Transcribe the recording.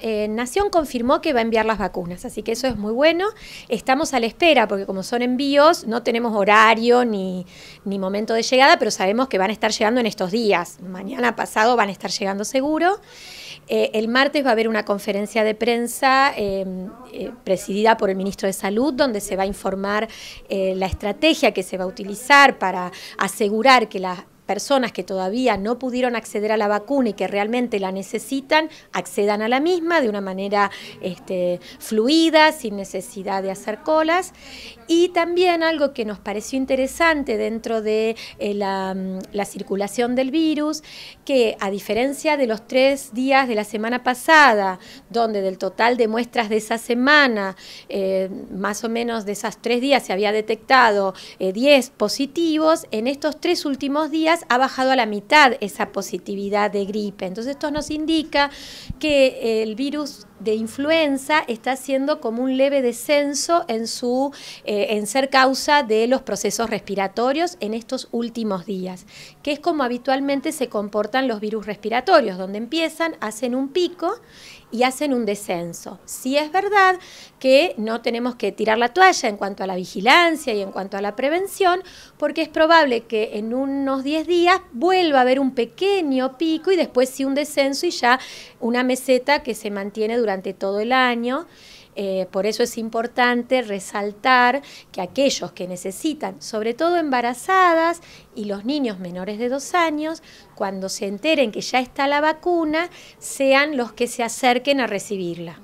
Eh, Nación confirmó que va a enviar las vacunas, así que eso es muy bueno. Estamos a la espera, porque como son envíos, no tenemos horario ni, momento de llegada, pero sabemos que van a estar llegando en estos días. Mañana pasado van a estar llegando seguro. Eh, el martes va a haber una conferencia de prensa em, eh, presidida por el ministro de Salud, donde se va a informar la estrategia que se va a utilizar para asegurar que las personas que todavía no pudieron acceder a la vacuna y que realmente la necesitan, accedan a la misma de una manera este, fluida, sin necesidad de hacer colas. Y también algo que nos pareció interesante dentro de eh, mm, la, circulación del virus, que a diferencia de los tres días de la semana pasada, donde del total de muestras de esa semana, eh, más o menos de esas tres días se había detectado 10 eh, positivos, en estos tres últimos días, ha bajado a la mitad esa positividad de gripe. Entonces esto nos indica que el virus de influenza está haciendo como un leve descenso en, su, eh, en ser causa de los procesos respiratorios en estos últimos días, que es como habitualmente se comportan los virus respiratorios, donde empiezan, hacen un pico y hacen un descenso. Sí es verdad que no tenemos que tirar la toalla en cuanto a la vigilancia y en cuanto a la prevención, porque es probable que en unos 10 días vuelva a haber un pequeño pico y después sí un descenso y ya una meseta que se mantiene durante durante todo el año. Eh, por eso es importante resaltar que aquellos que necesitan, sobre todo embarazadas y los niños menores de dos años, cuando se enteren que ya está la vacuna, sean los que se acerquen a recibirla.